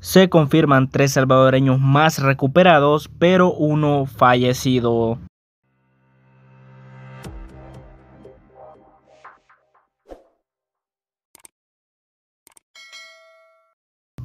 se confirman tres salvadoreños más recuperados, pero uno fallecido.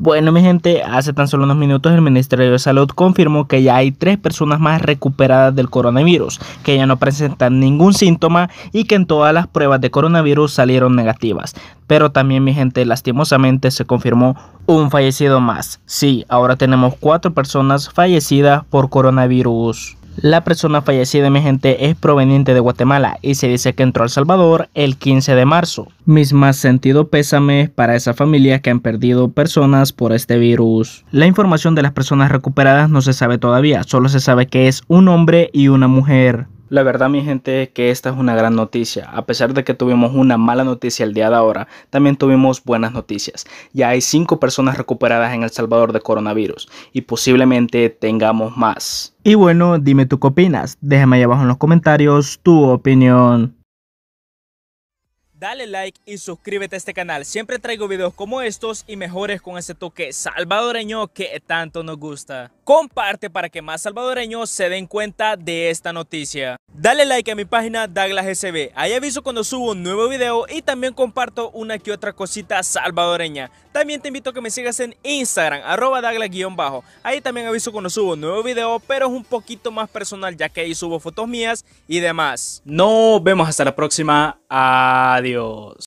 Bueno, mi gente, hace tan solo unos minutos el Ministerio de Salud confirmó que ya hay tres personas más recuperadas del coronavirus, que ya no presentan ningún síntoma y que en todas las pruebas de coronavirus salieron negativas. Pero también, mi gente, lastimosamente se confirmó un fallecido más. Sí, ahora tenemos cuatro personas fallecidas por coronavirus. La persona fallecida, mi gente, es proveniente de Guatemala y se dice que entró a El Salvador el 15 de marzo. Mis más sentido pésame para esa familia que han perdido personas por este virus. La información de las personas recuperadas no se sabe todavía, solo se sabe que es un hombre y una mujer. La verdad mi gente que esta es una gran noticia, a pesar de que tuvimos una mala noticia el día de ahora, también tuvimos buenas noticias. Ya hay 5 personas recuperadas en El Salvador de coronavirus y posiblemente tengamos más. Y bueno, dime tú qué opinas, déjame ahí abajo en los comentarios tu opinión. Dale like y suscríbete a este canal. Siempre traigo videos como estos y mejores con ese toque salvadoreño que tanto nos gusta. Comparte para que más salvadoreños se den cuenta de esta noticia. Dale like a mi página Douglas SB. Ahí aviso cuando subo un nuevo video y también comparto una que otra cosita salvadoreña. También te invito a que me sigas en Instagram, arroba guión. bajo Ahí también aviso cuando subo un nuevo video, pero es un poquito más personal ya que ahí subo fotos mías y demás. Nos vemos hasta la próxima. Adiós.